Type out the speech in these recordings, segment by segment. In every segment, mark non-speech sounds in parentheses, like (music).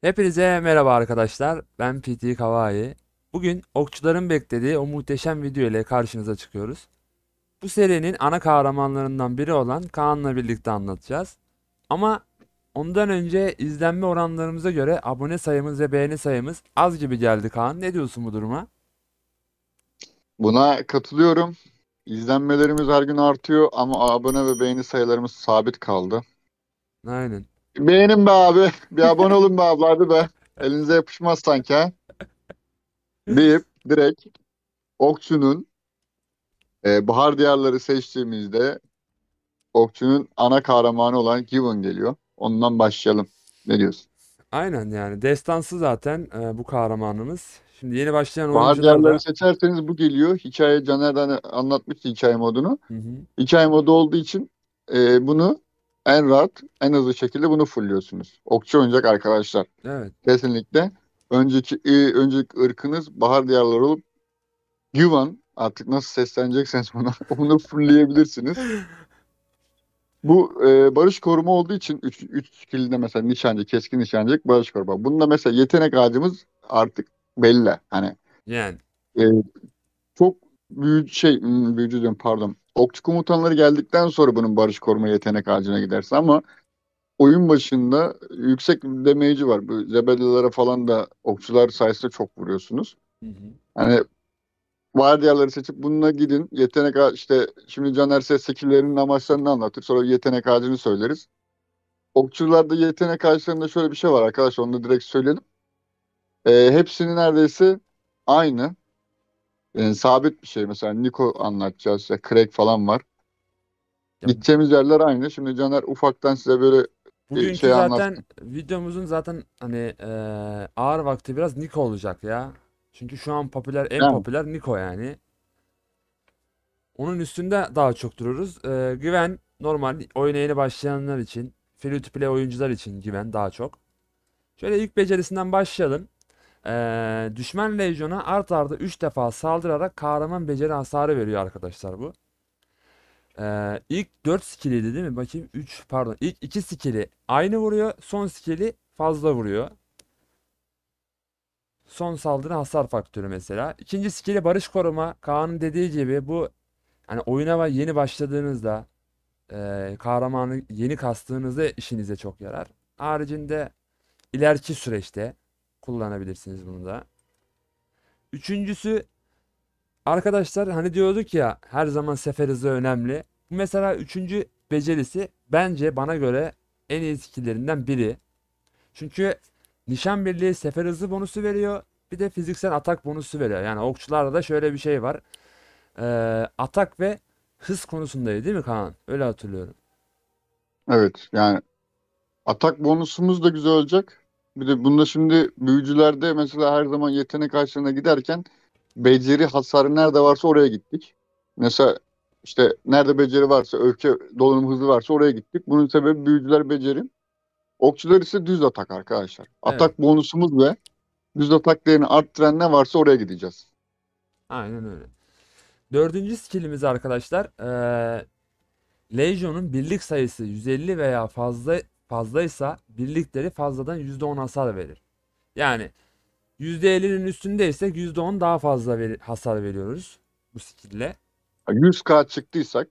Hepinize merhaba arkadaşlar. Ben PT Kavai. Bugün okçuların beklediği o muhteşem video ile karşınıza çıkıyoruz. Bu serinin ana kahramanlarından biri olan Kaan'la birlikte anlatacağız. Ama ondan önce izlenme oranlarımıza göre abone sayımız ve beğeni sayımız az gibi geldi Kaan. Ne diyorsun bu duruma? Buna katılıyorum. İzlenmelerimiz her gün artıyor ama abone ve beğeni sayılarımız sabit kaldı. Aynen. Beğenin be abi. Bir abone olun be ablardı be. Elinize yapışmaz sanki ha. Deyip direkt Okçu'nun e, Bahar Diyarları seçtiğimizde Okçu'nun ana kahramanı olan Given geliyor. Ondan başlayalım. Ne diyorsun? Aynen yani. Destansı zaten e, bu kahramanımız. Şimdi yeni başlayan Bahar oyuncular da... Diyarları seçerseniz bu geliyor. Hikaye Caner'den hani anlatmıştı hikaye modunu. Hı hı. Hikaye modu olduğu için e, bunu en rahat, en hızlı şekilde bunu fullliyorsunuz. Okçu oynayacak arkadaşlar. Evet. Kesinlikle. Önceki, e, önceki ırkınız bahar diyarları olup Yuvan artık nasıl seslenecekseniz buna onu (laughs) fullleyebilirsiniz. Bu e, barış koruma olduğu için 3 skill'de mesela nişancı, keskin nişancı, barış koruma. Bunda mesela yetenek ağacımız artık belli. Hani yani. E, çok büyü şey büyücü diyorum pardon. Okçu komutanları geldikten sonra bunun barış koruma yetenek ağacına giderse ama oyun başında yüksek demeyici var. Bu zebelilere falan da okçular sayesinde çok vuruyorsunuz. Hı hı. Hani vardiyaları seçip bununla gidin. Yetenek ağa- işte şimdi Caner size skill'lerinin amaçlarını anlatır. Sonra yetenek ağacını söyleriz. Okçularda yetenek ağaçlarında şöyle bir şey var arkadaşlar. Onu da direkt söyleyelim. Ee, hepsini neredeyse aynı yani ee, sabit bir şey. Mesela Nico anlatacağız. ya Craig falan var. Tamam. Gideceğimiz yerler aynı. Şimdi Caner ufaktan size böyle Bugünkü şey zaten anlattım. videomuzun zaten hani e, ağır vakti biraz Nico olacak ya. Çünkü şu an popüler en yani. popüler Nico yani. Onun üstünde daha çok duruyoruz. E, güven normal oyuna yeni başlayanlar için, free to play oyuncular için güven daha çok. Şöyle ilk becerisinden başlayalım. Ee, düşman lejyona art arda 3 defa saldırarak kahraman beceri hasarı veriyor arkadaşlar bu. Ee, ilk 4 skilliydi değil mi? Bakayım 3 pardon. İlk 2 skilli aynı vuruyor. Son skilli fazla vuruyor. Son saldırı hasar faktörü mesela. İkinci skilli barış koruma. Kaan'ın dediği gibi bu yani oyuna yeni başladığınızda e, kahramanı yeni kastığınızda işinize çok yarar. Haricinde ileriki süreçte Kullanabilirsiniz bunu da. Üçüncüsü arkadaşlar hani diyorduk ya her zaman sefer hızı önemli. Mesela üçüncü becerisi bence bana göre en iyi skillerinden biri. Çünkü nişan birliği sefer hızı bonusu veriyor. Bir de fiziksel atak bonusu veriyor. Yani okçularda da şöyle bir şey var. Ee, atak ve hız konusundaydı değil mi Kaan? Öyle hatırlıyorum. Evet yani atak bonusumuz da güzel olacak. Bir de bunda şimdi büyücülerde mesela her zaman yetenek ağaçlarına giderken beceri hasarı nerede varsa oraya gittik. Mesela işte nerede beceri varsa, öfke dolanım hızı varsa oraya gittik. Bunun sebebi büyücüler beceri. Okçular ise düz atak arkadaşlar. Evet. Atak bonusumuz ve düz atak değerini arttıran ne varsa oraya gideceğiz. Aynen öyle. Dördüncü skillimiz arkadaşlar. Ee, Legion'un birlik sayısı 150 veya fazla fazlaysa birlikleri fazladan %10 hasar verir. Yani %50'nin üstündeysek %10 daha fazla veri, hasar veriyoruz bu skill'le. 100k çıktıysak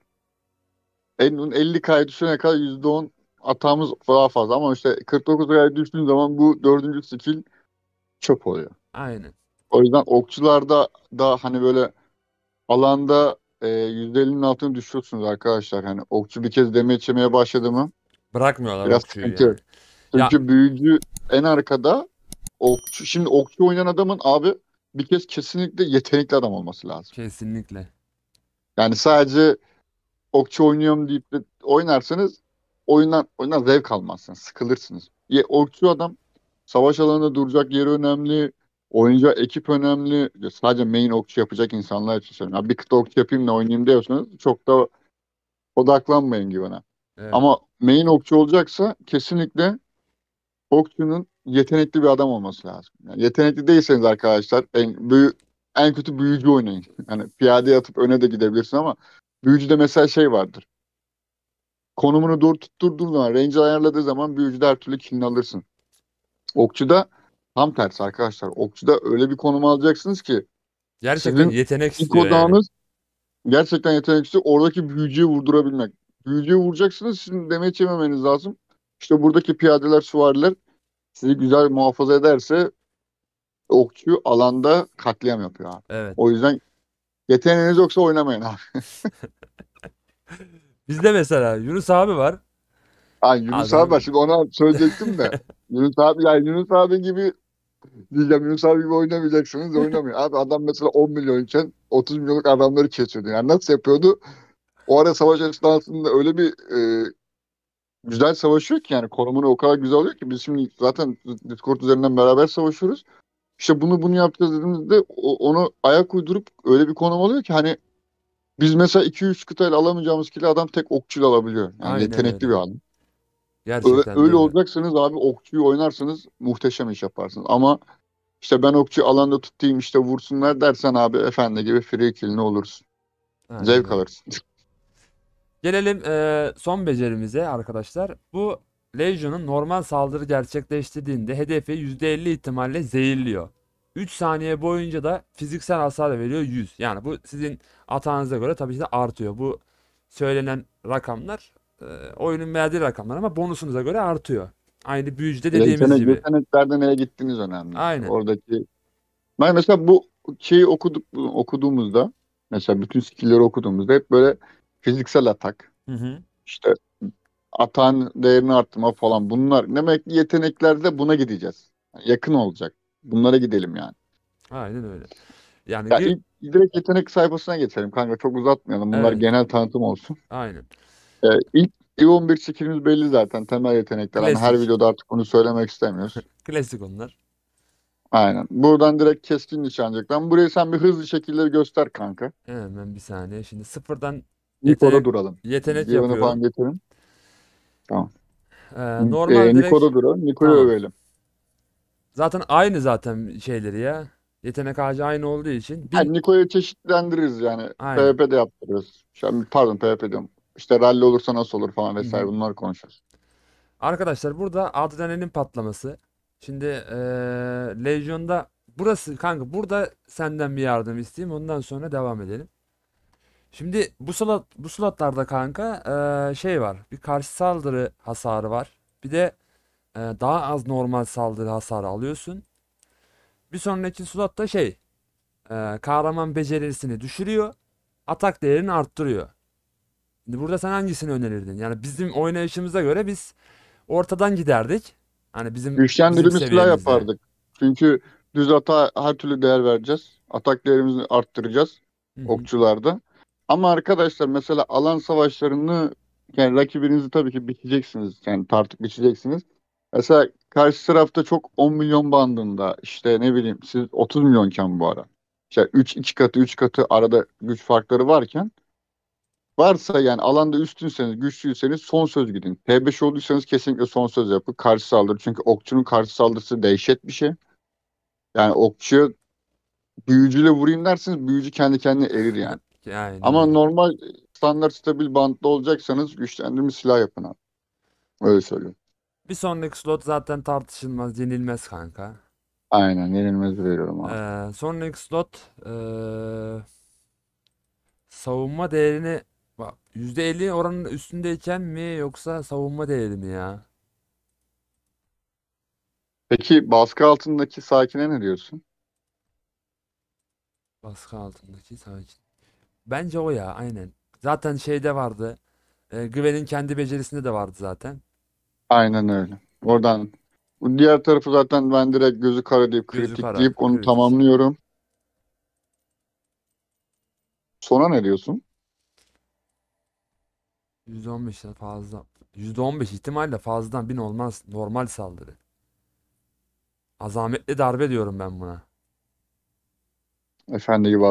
en 50k'ya düşene kadar %10 atağımız daha fazla ama işte 49k'ya düştüğün zaman bu dördüncü skill çöp oluyor. Aynen. O yüzden okçularda da hani böyle alanda e, %50'nin altını düşüyorsunuz arkadaşlar. Hani okçu bir kez deme çemeye başladı mı Bırakmıyorlar Biraz okçuyu sıkıntı. yani. Çünkü ya. büyücü en arkada okçu. Şimdi okçu oynayan adamın abi bir kez kesinlikle yetenekli adam olması lazım. Kesinlikle. Yani sadece okçu oynuyorum deyip de oynarsanız oyundan, oyundan zevk almazsınız. Sıkılırsınız. Ya, okçu adam savaş alanında duracak yeri önemli. Oyuncu ekip önemli. Sadece main okçu yapacak insanlar için söylüyorum. Bir kıta okçu yapayım da oynayayım diyorsanız çok da odaklanmayın gibi bana. Evet. Ama main okçu olacaksa kesinlikle okçunun yetenekli bir adam olması lazım. Yani yetenekli değilseniz arkadaşlar en büyü, en kötü büyücü oynayın. Yani piyade atıp öne de gidebilirsin ama büyücü de mesela şey vardır. Konumunu doğru tutturduğun zaman, range ayarladığı zaman büyücü de her türlü kilini alırsın. Okçuda tam tersi arkadaşlar. Okçuda öyle bir konum alacaksınız ki gerçekten yetenek ilk istiyor yani. gerçekten yetenekli Oradaki büyücüyü vurdurabilmek büyücüye vuracaksınız. Sizin demeç yememeniz lazım. İşte buradaki piyadeler, süvariler sizi güzel muhafaza ederse okçu alanda katliam yapıyor abi. Evet. O yüzden yeteneğiniz yoksa oynamayın abi. (laughs) (laughs) Bizde mesela Yunus abi var. Ay Yunus abi, abi var. Şimdi ona söyleyecektim de. (laughs) Yunus abi yani Yunus abi gibi diyeceğim Yunus abi gibi oynamayacaksınız oynamıyor Abi adam mesela 10 milyon için 30 milyonluk adamları kesiyordu. Yani nasıl yapıyordu? o ara savaş esnasında öyle bir e, güzel savaşıyor ki yani konumunu o kadar güzel oluyor ki biz şimdi zaten Discord üzerinden beraber savaşıyoruz. İşte bunu bunu yapacağız dediğimizde onu ayak uydurup öyle bir konum alıyor ki hani biz mesela 2-3 kıtayla alamayacağımız kili adam tek okçuyla alabiliyor. Yani Aynen yetenekli öyle. bir adam. Gerçekten öyle, öyle, öyle olacaksanız abi okçuyu oynarsanız muhteşem iş yaparsınız. Ama işte ben okçu alanda tutayım işte vursunlar dersen abi efendi gibi free kill ne olursun. Aynen. Zevk alırsın. (laughs) Gelelim e, son becerimize arkadaşlar. Bu Legion'un normal saldırı gerçekleştirdiğinde hedefi %50 ihtimalle zehirliyor. 3 saniye boyunca da fiziksel hasar veriyor 100. Yani bu sizin atağınıza göre tabii ki de artıyor. Bu söylenen rakamlar e, oyunun verdiği rakamlar ama bonusunuza göre artıyor. Aynı büyücüde dediğimiz Yetenek, gibi. Yeteneklerde nereye gittiğiniz önemli. Aynen. Oradaki mesela bu şeyi okuduk, okuduğumuzda mesela bütün skilleri okuduğumuzda hep böyle fiziksel atak, hı hı. işte atan değerini arttırma falan bunlar. Demek yeteneklerde buna gideceğiz. Yani yakın olacak. Bunlara gidelim yani. Aynen öyle. Yani ya bir... ilk, direkt yetenek sayfasına geçelim kanka çok uzatmayalım. Bunlar evet. genel tanıtım olsun. Aynen. Ee, ilk E11 şekilimiz belli zaten temel yetenekler. Yani her videoda artık bunu söylemek istemiyoruz. (laughs) Klasik onlar. Aynen. Buradan direkt keskin nişancık. Ben burayı sen bir hızlı şekilde göster kanka. Hemen bir saniye. Şimdi sıfırdan İlk yetenek, orada duralım. Yetenek Giovan'ı yapıyorum. falan getirin. Tamam. Ee, ee normal ee, direkt... Niko'da duralım. Niko'yu tamam. övelim. Zaten aynı zaten şeyleri ya. Yetenek ağacı aynı olduğu için. Bir... Yani Niko'yu çeşitlendiririz yani. Aynen. PvP de yaptırıyoruz. Şimdi, pardon PvP diyorum. İşte rally olursa nasıl olur falan vesaire Hı-hı. bunları konuşuruz. Arkadaşlar burada adrenalin patlaması. Şimdi ee, Legion'da burası kanka burada senden bir yardım isteyeyim. Ondan sonra devam edelim. Şimdi bu slot bu slotlarda kanka eee, şey var. Bir karşı saldırı hasarı var. Bir de eee, daha az normal saldırı hasarı alıyorsun. Bir sonraki slotta şey eee, kahraman becerisini düşürüyor. Atak değerini arttırıyor. Şimdi burada sen hangisini önerirdin? Yani bizim oynayışımıza göre biz ortadan giderdik. Hani bizim Güçlendirilmiş bizim silah yapardık. Çünkü düz ata her türlü değer vereceğiz. Atak değerimizi arttıracağız Hı hı. okçularda. Ama arkadaşlar mesela alan savaşlarını yani rakibinizi tabii ki biteceksiniz. Yani tartıp biçeceksiniz. Mesela karşı tarafta çok 10 milyon bandında işte ne bileyim siz 30 milyonken bu ara. İşte 3 2 katı 3 katı arada güç farkları varken varsa yani alanda üstünseniz, güçlüyseniz son söz gidin. T5 olduysanız kesinlikle son söz yapın. Karşı saldırı. Çünkü okçunun karşı saldırısı dehşet bir şey. Yani okçu büyücüyle vurayım dersiniz büyücü kendi kendine erir yani. Yani. Ama normal standart stabil bantta olacaksanız güçlendirmiş silah yapın abi. Öyle söylüyorum. Bir sonraki slot zaten tartışılmaz, yenilmez kanka. Aynen yenilmez veriyorum abi. Ee, sonraki slot ee, savunma değerini bak %50 oranın üstündeyken mi yoksa savunma değeri mi ya? Peki baskı altındaki sakine ne diyorsun? Baskı altındaki sakin. Bence o ya aynen. Zaten şeyde vardı. E, Güven'in kendi becerisinde de vardı zaten. Aynen öyle. Oradan diğer tarafı zaten ben direkt gözü kara deyip Gözü kara, kritikleyip onu kritik. tamamlıyorum. Sona ne diyorsun? %15'ten fazla. %15 ihtimalle fazladan bin olmaz. Normal saldırı. Azametli darbe diyorum ben buna. Efendi gibi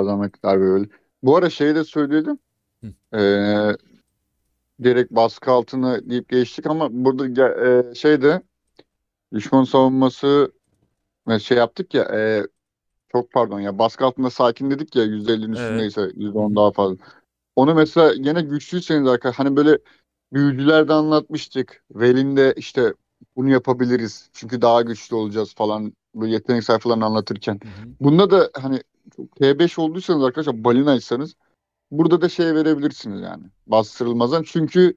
darbe öyle. Bu ara şey de söyleyelim. Ee, direkt baskı altına deyip geçtik ama burada e, şey de düşman savunması e, şey yaptık ya e, çok pardon ya baskı altında sakin dedik ya %50'nin üstündeyse evet. %10 daha fazla. Onu mesela gene güçlüyseniz arkadaşlar hani böyle büyücülerde anlatmıştık. velinde işte bunu yapabiliriz. Çünkü daha güçlü olacağız falan bu yetenek sayfalarını anlatırken. Hı hı. Bunda da hani T5 olduysanız arkadaşlar balinaysanız burada da şey verebilirsiniz yani. Bastırılmazdan. Çünkü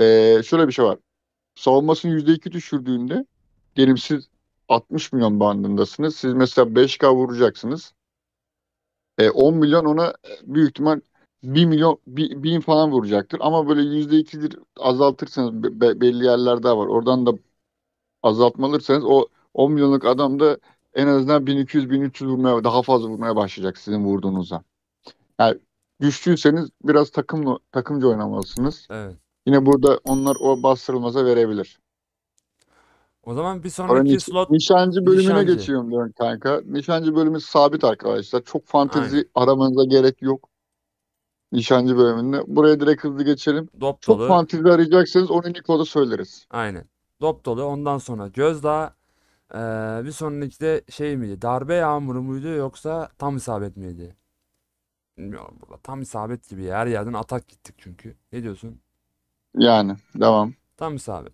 ee, şöyle bir şey var. Savunmasını %2 düşürdüğünde diyelim siz 60 milyon bandındasınız. Siz mesela 5K vuracaksınız. E, 10 milyon ona e, büyük ihtimal 1 milyon bir, bin falan vuracaktır. Ama böyle yüzde ikidir azaltırsanız be, belli yerlerde var. Oradan da azaltmalırsanız o 10 milyonluk adam da en azından 1200-1300 vurmaya daha fazla vurmaya başlayacak sizin vurduğunuza. Yani güçlüyseniz biraz takımlı takımcı oynamalısınız. Evet. Yine burada onlar o bastırılmaza verebilir. O zaman bir sonraki Örneğin, slot nişancı bölümüne nişancı. geçiyorum diyorum kanka. Nişancı bölümü sabit arkadaşlar. Çok fantezi aramanıza gerek yok. Nişancı bölümünde. Buraya direkt hızlı geçelim. Dop dolu. Çok fantezi arayacaksanız 10. kodu söyleriz. Aynen. Dop dolu. Ondan sonra Gözdağ. Ee, bir sonraki de şey miydi? Darbe yağmuru muydu yoksa tam isabet miydi? Bilmiyorum burada. Tam isabet gibi her yerden atak gittik çünkü. Ne diyorsun? Yani devam. Tam isabet.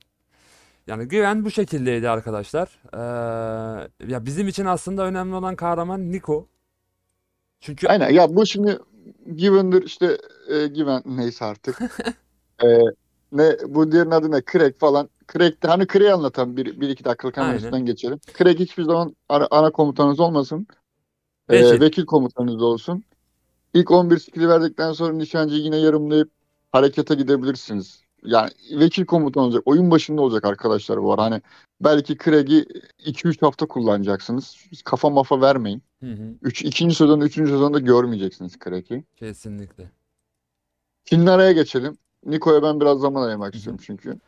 Yani güven bu şekildeydi arkadaşlar. Ee, ya bizim için aslında önemli olan kahraman Niko. Çünkü Aynen ya bu şimdi Given'dır işte e, Given neyse artık. (laughs) e, ne bu diğerinin adı ne? Craig falan. Craig'de hani Craig'i anlatan bir, bir iki dakikalık anlayışından geçelim. Craig hiçbir zaman ana, ana komutanınız olmasın. Vekil. E, vekil komutanınız olsun. İlk 11 skill'i verdikten sonra nişancıyı yine yarımlayıp harekete gidebilirsiniz. Yani vekil komutan olacak. Oyun başında olacak arkadaşlar bu var. Hani belki Craig'i 2-3 hafta kullanacaksınız. Kafa mafa vermeyin. Hı hı. Üç, ikinci sezon, üçüncü sezonda görmeyeceksiniz Kreki. Kesinlikle. Kinlara'ya geçelim. Niko'ya ben biraz zaman ayırmak istiyorum çünkü.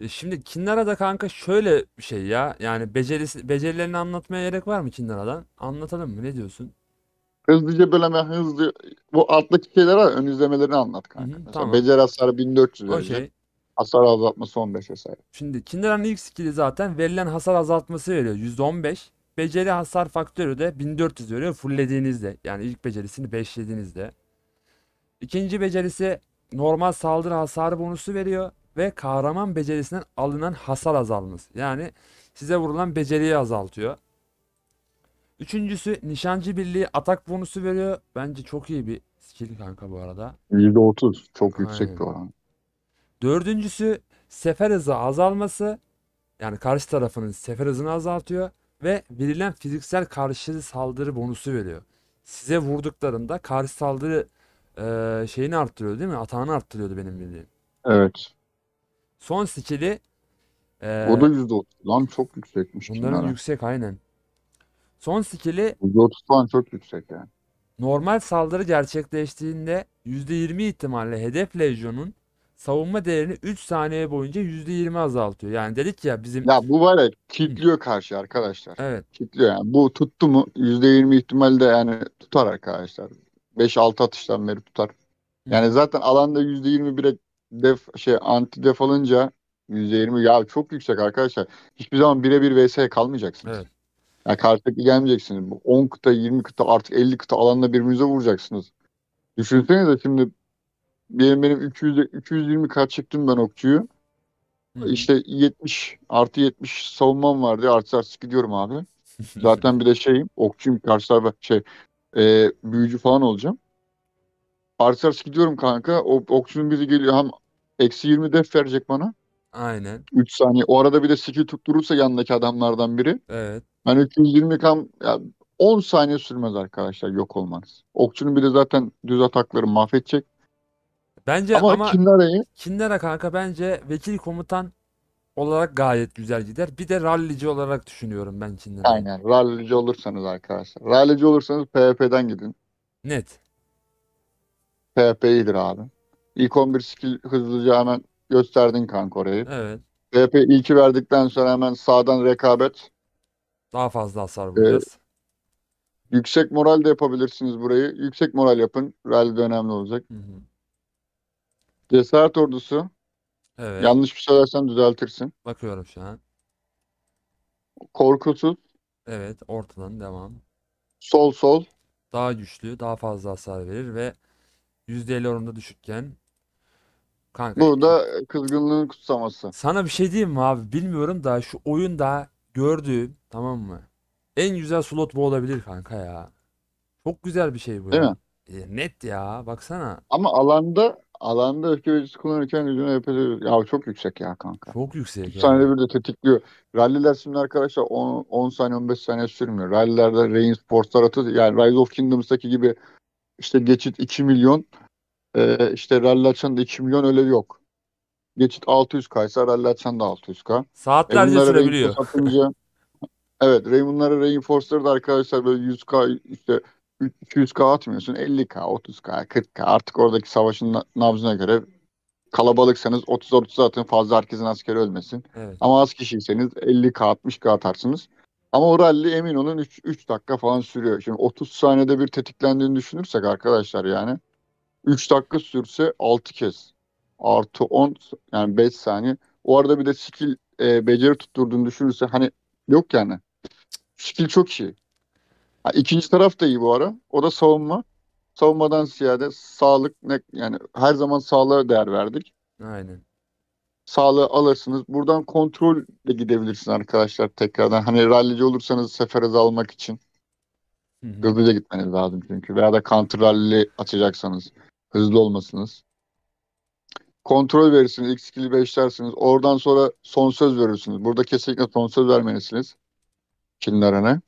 E, şimdi Kinlara'da kanka şöyle bir şey ya. Yani becerisi, becerilerini anlatmaya gerek var mı Kinlara'dan? Anlatalım mı? Ne diyorsun? Hızlıca böyle hemen hızlı bu alttaki şeyler var ön izlemelerini anlat kanka. Hı hı, Mesela tamam. beceri hasarı 1400 okay. verecek. Hasar azaltması 15 vesaire. Şimdi Kindera'nın ilk skill'i zaten verilen hasar azaltması veriyor %15. Beceri hasar faktörü de 1400 veriyor fullediğinizde. Yani ilk becerisini beşlediğinizde. İkinci becerisi normal saldırı hasarı bonusu veriyor ve kahraman becerisinden alınan hasar azalması. Yani size vurulan beceriyi azaltıyor. Üçüncüsü nişancı birliği atak bonusu veriyor. Bence çok iyi bir skill kanka bu arada. %30 çok Aynen. yüksek bir oran. Dördüncüsü sefer hızı azalması. Yani karşı tarafının sefer hızını azaltıyor ve verilen fiziksel karşı saldırı bonusu veriyor. Size vurduklarında karşı saldırı e, şeyini arttırıyor değil mi? Atağını arttırıyordu benim bildiğim. Evet. Son skill'i e, O da %30 lan çok yüksekmiş. bunların yüksek aynen. Son skill'i %30 falan çok yüksek yani. normal saldırı gerçekleştiğinde %20 ihtimalle hedef lejyonun savunma değerini 3 saniye boyunca %20 azaltıyor. Yani dedik ya bizim... Ya bu var ya kilitliyor karşı arkadaşlar. Evet. Kilitliyor yani. Bu tuttu mu %20 ihtimalle yani tutar arkadaşlar. 5-6 atıştan beri tutar. Yani Hı. zaten alanda %21'e def, şey, anti def alınca %20 ya çok yüksek arkadaşlar. Hiçbir zaman birebir vs kalmayacaksınız. Evet. Yani karşıdaki gelmeyeceksiniz. 10 kıta, 20 kıta, artık 50 kıta alanla birbirinize vuracaksınız. Düşünsenize şimdi benim, benim 200, 220 kat çıktım ben okçuyu. Hı. İşte 70 artı 70 savunmam vardı. Artı artı gidiyorum abi. (laughs) Zaten bir de şeyim okçuyum karşı tarafa şey e, büyücü falan olacağım. Artı artı gidiyorum kanka. O, okçunun biri geliyor hem eksi 20 def verecek bana. Aynen. 3 saniye. O arada bir de skill tutturursa yanındaki adamlardan biri. Evet. Ben 320 kam ya 10 saniye sürmez arkadaşlar yok olmanız. Okçunun bir de zaten düz atakları mahvedecek. Bence ama, ama Kinlera'yı Kindera kanka bence vekil komutan olarak gayet güzel gider. Bir de rallici olarak düşünüyorum ben Kindera'yı. aynen Rallici olursanız arkadaşlar. Rallici olursanız PvP'den gidin. Net. PvP iyidir abi. İlk 11 skill hızlıca hemen gösterdin kanka orayı. Evet. PvP ilki verdikten sonra hemen sağdan rekabet. Daha fazla hasar ee, vuracağız. Yüksek moral de yapabilirsiniz burayı. Yüksek moral yapın. Rally'de önemli olacak. Hı hı. Cesaret ordusu. Evet. Yanlış bir söylersen şey düzeltirsin. Bakıyorum şu an. Korkusuz. Evet. Ortadan devam. Sol sol. Daha güçlü. Daha fazla hasar verir ve %50 oranında düşükken Kanka. Burada kızgınlığın kutsaması. Sana bir şey diyeyim mi abi? Bilmiyorum da şu oyunda gördüğüm tamam mı? En güzel slot bu olabilir kanka ya. Çok güzel bir şey bu Değil ya. mi? E, net ya baksana. Ama alanda alanda öfke kullanırken yüzüne yapabilir. Ya çok yüksek ya kanka. Çok yüksek. 3 saniyede bir de tetikliyor. Ralliler şimdi arkadaşlar 10, 10 saniye 15 saniye sürmüyor. Rallilerde Reigns Force'lar atı yani Rise of Kingdoms'taki gibi işte geçit 2 milyon e, işte rally açan da 2 milyon öyle yok. Geçit 600 kaysa rally açan da 600k. Saatlerce e sürebiliyor. Atınca, evet Raymond'lara Reinforcer'da arkadaşlar böyle 100k işte 200k atmıyorsun 50k 30k 40k artık oradaki savaşın nabzına göre kalabalıksanız 30 30 atın fazla herkesin askeri ölmesin. Evet. Ama az kişiyseniz 50k 60k atarsınız. Ama o rally emin olun 3, 3 dakika falan sürüyor. Şimdi 30 saniyede bir tetiklendiğini düşünürsek arkadaşlar yani 3 dakika sürse 6 kez artı 10 yani 5 saniye. O arada bir de skill e, beceri tutturduğunu düşünürse hani yok yani. Skill çok iyi. Ha, ikinci taraf da iyi bu ara. O da savunma. Savunmadan ziyade sağlık ne yani her zaman sağlığa değer verdik. Aynen. Sağlığı alırsınız. Buradan kontrol de gidebilirsin arkadaşlar tekrardan. Hani rallici olursanız sefer hızı almak için. Hızlı da gitmeniz lazım çünkü. Veya da counter rally açacaksanız hızlı olmasınız. Kontrol verirsiniz. X skill'i beşlersiniz. Oradan sonra son söz verirsiniz. Burada kesinlikle son söz vermelisiniz. Çinlerine.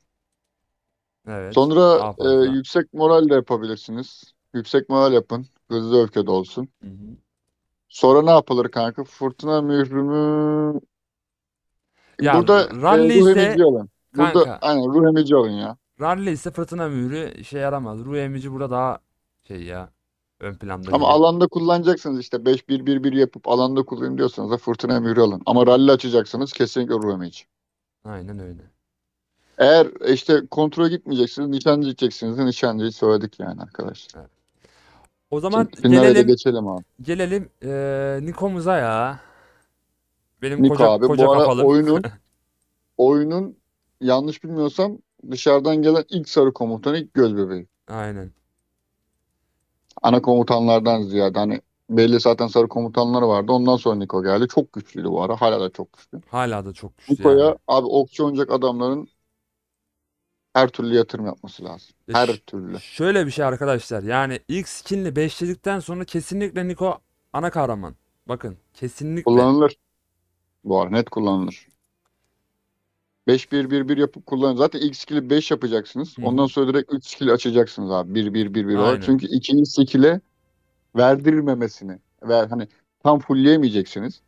Evet. Sonra e, yüksek moral de yapabilirsiniz. Yüksek moral yapın. Hızlı öfke de olsun. Hı hı. Sonra ne yapılır kanka? Fırtına mührümü... Ya Burada e, rally e, ise emici olun. Burada kanka aynen ruh emici olun ya. rally ise fırtına mührü işe yaramaz. Ruh emici burada daha şey ya ön planda Ama gibi. alanda kullanacaksınız işte 5-1-1-1 yapıp alanda kullanın diyorsanız da fırtına mührü alın. Ama rally açacaksanız kesinlikle ruh emici. Aynen öyle. Eğer işte kontrol gitmeyeceksiniz, nişancı gideceksiniz. Nişancıyı söyledik yani arkadaşlar. O zaman Şimdi gelelim, geçelim abi. gelelim e, Niko'muza ya. Benim Niko koca, abi koca bu ara kafalı. oyunun, (laughs) oyunun yanlış bilmiyorsam dışarıdan gelen ilk sarı komutan ilk göz bebeği. Aynen. Ana komutanlardan ziyade hani belli zaten sarı komutanları vardı. Ondan sonra Niko geldi. Çok güçlüydü bu ara. Hala da çok güçlü. Hala da çok güçlü. Niko'ya yani. abi okçu oynayacak adamların her türlü yatırım yapması lazım. E her türlü. Şöyle bir şey arkadaşlar. Yani ilk skinle beşledikten sonra kesinlikle Niko ana kahraman. Bakın kesinlikle. Kullanılır. Bu arada net kullanılır. 5-1-1-1 yapıp kullanın. Zaten ilk skill'i 5 yapacaksınız. Hı. Ondan sonra direkt 3 skill'i açacaksınız abi. 1-1-1-1 olarak. Çünkü ikinci skill'e verdirmemesini ve hani tam fullleyemeyeceksiniz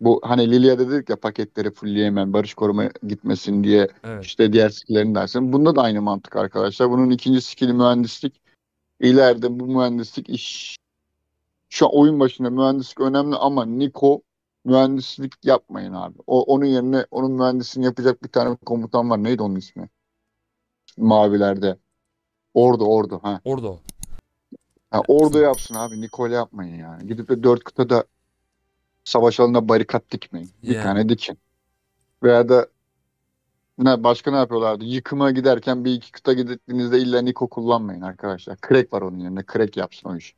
bu hani Lilia dedik ya paketleri fullleyemem barış koruma gitmesin diye evet. işte diğer skillerini dersin. Bunda da aynı mantık arkadaşlar. Bunun ikinci skilli mühendislik. ileride bu mühendislik iş şu an oyun başında mühendislik önemli ama Niko mühendislik yapmayın abi. O, onun yerine onun mühendisini yapacak bir tane komutan var. Neydi onun ismi? Mavilerde. Ordu ordu. Ha. Ordu. Ha, ordu yapsın abi. Nikole yapmayın yani. Gidip de dört kıtada savaş alanına barikat dikmeyin. Bir yeah. tane dikin. Veya da ne, başka ne yapıyorlardı? Yıkıma giderken bir iki kıta gittiğinizde illa Niko kullanmayın arkadaşlar. Crack var onun yerine. Crack yapsın o iş.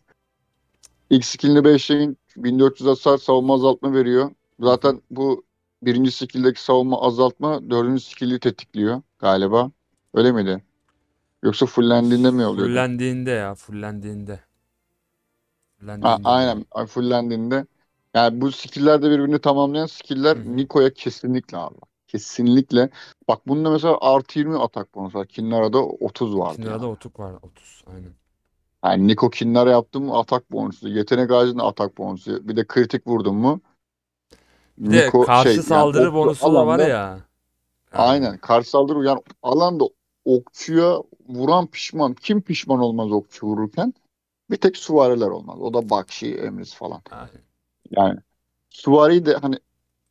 X skillini 5 şeyin 1400 hasar savunma azaltma veriyor. Zaten bu birinci skilldeki savunma azaltma dördüncü skilli tetikliyor galiba. Öyle miydi? Yoksa fullendiğinde mi oluyor? Fullendiğinde ya fullendiğinde. fullendiğinde. Ha, aynen fullendiğinde. Yani bu skill'ler de birbirini tamamlayan skill'ler Niko'ya kesinlikle abi. Kesinlikle. Bak bunda mesela artı 20 atak bonusu var. Kinnara'da 30 var. Kinnara'da yani. otuk var 30 aynen. Yani Niko Kinnara yaptım mı atak bonusu. Yetenek ağacında atak bonusu. Bir de kritik vurdum mu. Bir de Niko karşı şey, saldırı yani bonusu da var ya. Yani. Aynen karşı saldırı yani alanda okçuya vuran pişman. Kim pişman olmaz okçu vururken? Bir tek suvariler olmaz. O da Bakşi, Emriz falan. Aynen. Yani Suvari de hani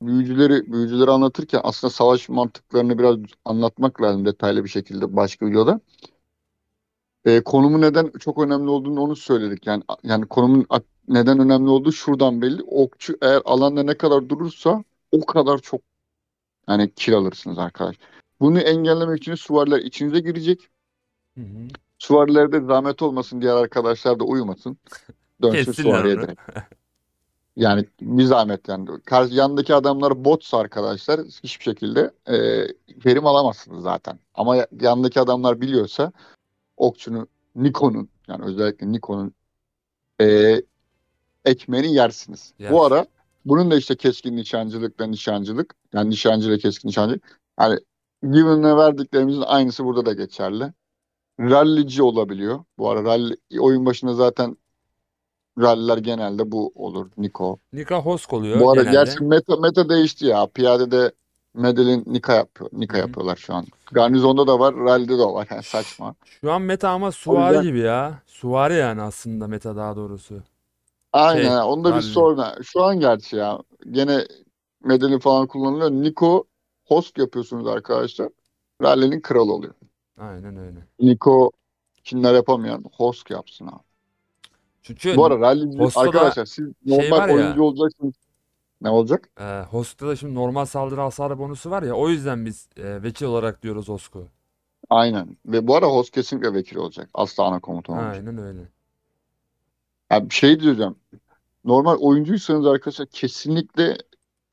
büyücüleri büyücüleri anlatırken aslında savaş mantıklarını biraz anlatmak lazım detaylı bir şekilde başka videoda. E, konumu neden çok önemli olduğunu onu söyledik. Yani yani konumun neden önemli olduğu şuradan belli. Okçu eğer alanda ne kadar durursa o kadar çok yani kil alırsınız arkadaş. Bunu engellemek için suvariler içinize girecek. Hı hı. Suvarilerde zahmet olmasın diğer arkadaşlar da uyumasın. Dönsün suvariye (laughs) Yani bir zahmet yani. Yanındaki adamlar bots arkadaşlar hiçbir şekilde e, verim alamazsınız zaten. Ama yanındaki adamlar biliyorsa okçunun, Nikon'un yani özellikle Nikon'un e, ekmeğini yersiniz. Yes. Bu ara bunun da işte keskin nişancılıkla nişancılık yani nişancı ile keskin nişancılık yani Given'e verdiklerimizin aynısı burada da geçerli. Rallici olabiliyor. Bu ara rally, oyun başında zaten ralliler genelde bu olur Niko. Nika Hosk oluyor Bu arada genelde. gerçi meta, meta değişti ya. piyade de Medellin Nika yapıyor. Nika Hı. yapıyorlar şu an. Garnizonda da var, rally'de de var. (laughs) Yani saçma. Şu an meta ama O Suvari yüzden- gibi ya. Suvari yani aslında meta daha doğrusu. Aynen. Şey, onda bir rally. sonra. Şu an gerçi ya. Gene Medellin falan kullanılıyor. Niko host yapıyorsunuz arkadaşlar. Rally'nin kralı oluyor. Aynen öyle. Niko kimler yapamayan host yapsın abi. Çünkü Bu arada rally arkadaşlar siz şey normal ya. oyuncu olacaksınız. Ne olacak? e, ee, Hosta'da şimdi normal saldırı hasarı bonusu var ya o yüzden biz e, vekil olarak diyoruz Osko. Aynen. Ve bu arada host kesinlikle vekil olacak. Asla ana komutan olacak. Aynen öyle. Yani şey diyeceğim. Normal oyuncuysanız arkadaşlar kesinlikle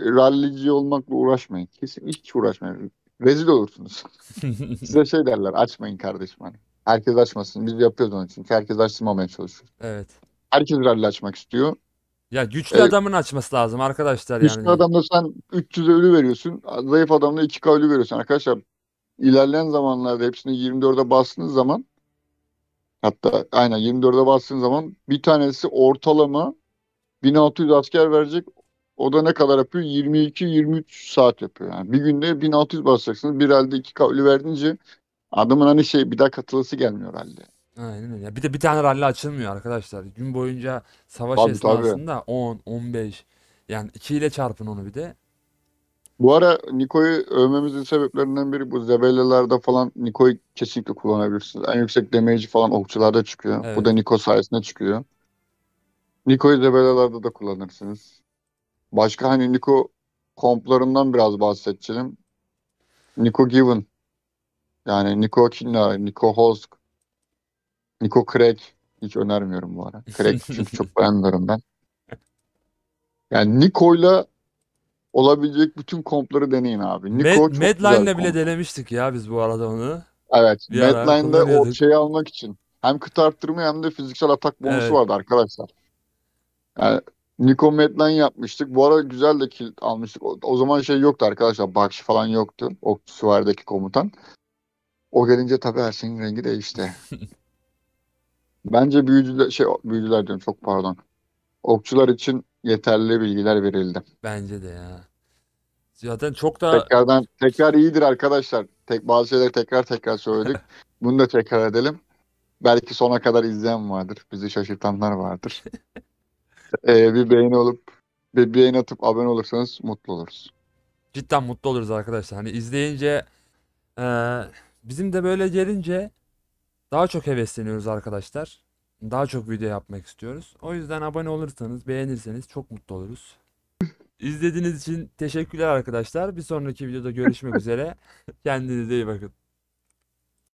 rallici olmakla uğraşmayın. Kesin hiç uğraşmayın. Rezil olursunuz. (laughs) Size şey derler açmayın kardeşim hani. Herkes açmasın. Biz yapıyoruz onun için. herkes açtırmamaya çalışıyoruz. Evet. Herkes rally açmak istiyor. Ya güçlü Ee, adamın açması lazım arkadaşlar yani. Güçlü adamda sen 300 ölü veriyorsun. Zayıf adamda 2K ölü veriyorsun. Arkadaşlar ilerleyen zamanlarda hepsini 24'e bastığınız zaman hatta aynen 24'e bastığın zaman bir tanesi ortalama 1600 asker verecek. O da ne kadar yapıyor? 22-23 saat yapıyor. Yani bir günde 1600 basacaksınız. Bir elde 2K ölü verdiğince Adamın hani şey bir daha katılısı gelmiyor halde. Aynen öyle. Bir de bir tane ralli açılmıyor arkadaşlar. Gün boyunca savaş Tabii, tabii. esnasında 10, 15 yani 2 ile çarpın onu bir de. Bu ara Niko'yu övmemizin sebeplerinden biri bu zebellelerde falan Niko'yu kesinlikle kullanabilirsiniz. En yüksek damage'i falan okçularda çıkıyor. Evet. Bu da Niko sayesinde çıkıyor. Niko'yu zebellelerde de kullanırsınız. Başka hani Niko komplarından biraz bahsedeceğim. Niko Given. Yani Nico Kinla, Nico Hosk, Nico Craig hiç önermiyorum bu ara. Craig (laughs) çünkü çok beğenmiyorum ben. Yani Nico'yla olabilecek bütün kompları deneyin abi. Nico Med, Medline'le bile denemiştik ya biz bu arada onu. Evet. Bir Medline'de o şeyi almak için. Hem kıt arttırma hem de fiziksel atak bonusu evet. vardı arkadaşlar. Yani Nico Medline yapmıştık. Bu ara güzel de kill almıştık. O, o zaman şey yoktu arkadaşlar. Bakşı falan yoktu. Okçusu vardaki komutan. O gelince tabii her şeyin rengi değişti. (laughs) Bence büyücüler şey büyücüler diyorum çok pardon. Okçular için yeterli bilgiler verildi. Bence de ya. Zaten çok da Tekrardan tekrar iyidir arkadaşlar. Tek bazı şeyleri tekrar tekrar söyledik. (laughs) Bunu da tekrar edelim. Belki sona kadar izleyen vardır. Bizi şaşırtanlar vardır. (laughs) ee, bir beğeni olup bir beğeni atıp abone olursanız mutlu oluruz. cidden mutlu oluruz arkadaşlar. Hani izleyince eee Bizim de böyle gelince daha çok hevesleniyoruz arkadaşlar. Daha çok video yapmak istiyoruz. O yüzden abone olursanız, beğenirseniz çok mutlu oluruz. İzlediğiniz için teşekkürler arkadaşlar. Bir sonraki videoda görüşmek (laughs) üzere. Kendinize iyi bakın.